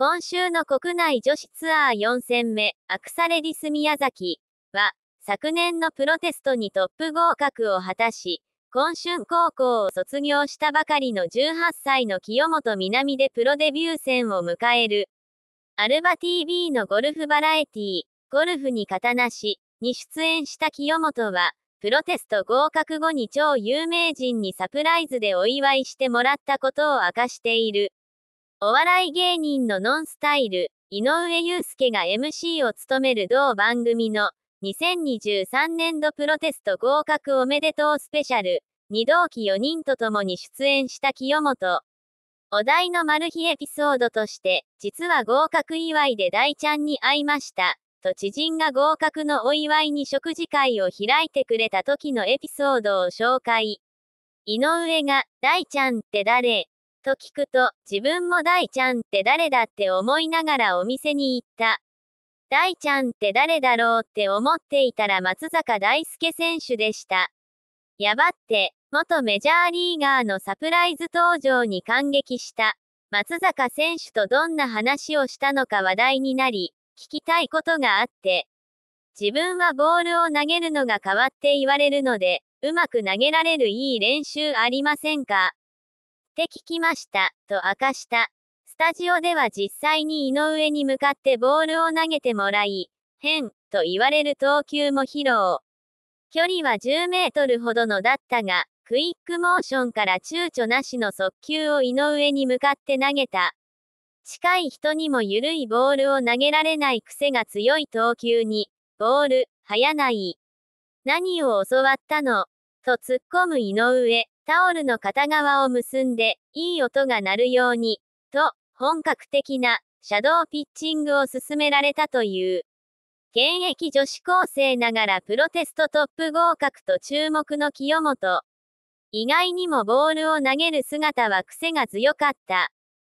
今週の国内女子ツアー4戦目、アクサレディス宮崎は、昨年のプロテストにトップ合格を果たし、今春高校を卒業したばかりの18歳の清本南でプロデビュー戦を迎える。アルバ TV のゴルフバラエティー、ゴルフに型なし、に出演した清本は、プロテスト合格後に超有名人にサプライズでお祝いしてもらったことを明かしている。お笑い芸人のノンスタイル、井上祐介が MC を務める同番組の2023年度プロテスト合格おめでとうスペシャル、二同期4人と共に出演した清本。お題のマル秘エピソードとして、実は合格祝いで大ちゃんに会いました、と知人が合格のお祝いに食事会を開いてくれた時のエピソードを紹介。井上が、大ちゃんって誰と聞くと、自分も大ちゃんって誰だって思いながらお店に行った。大ちゃんって誰だろうって思っていたら松坂大輔選手でした。やばって、元メジャーリーガーのサプライズ登場に感激した。松坂選手とどんな話をしたのか話題になり、聞きたいことがあって。自分はボールを投げるのが変わって言われるので、うまく投げられるいい練習ありませんかって聞きました、と明かした。スタジオでは実際に井上に向かってボールを投げてもらい、変、と言われる投球も披露。距離は10メートルほどのだったが、クイックモーションから躊躇なしの速球を井上に向かって投げた。近い人にも緩いボールを投げられない癖が強い投球に、ボール、早ない。何を教わったのと突っ込む井上、タオルの片側を結んで、いい音が鳴るように、と、本格的な、シャドーピッチングを勧められたという。現役女子高生ながらプロテストトップ合格と注目の清本。意外にもボールを投げる姿は癖が強かった。